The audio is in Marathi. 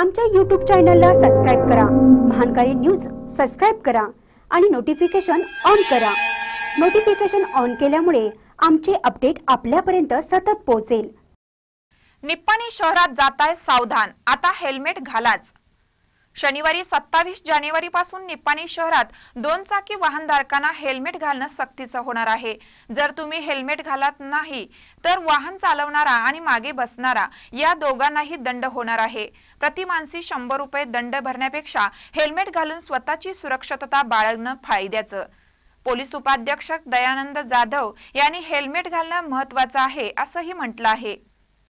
आमच्या यूट्यूब चॅनलला सबस्क्राईब करा महानकारी न्यूज सबस्क्राईब करा आणि नोटिफिकेशन ऑन करा नोटिफिकेशन ऑन केल्यामुळे आमचे अपडेट आपल्यापर्यंत सतत पोहोचेल निप्पाणी शहरात जाताय सावधान आता हेल्मेट घालाच शनिवारी सत्तावीस पासून निपाणी शहरात दोन चाकी वाहनधारकांना हेल्मेट घालणं सक्तीचं होणार आहे जर तुम्ही हेल्मेट घालत नाही तर वाहन चालवणारा आणि मागे बसणारा या दोघांनाही दंड होणार आहे प्रतिमानसी शंभर रुपये दंड भरण्यापेक्षा हेल्मेट घालून स्वतःची सुरक्षितता बाळगणं फायद्याचं पोलीस उपाध्यक्ष दयानंद जाधव यांनी हेल्मेट घालणं महत्वाचं आहे असंही म्हटलं आहे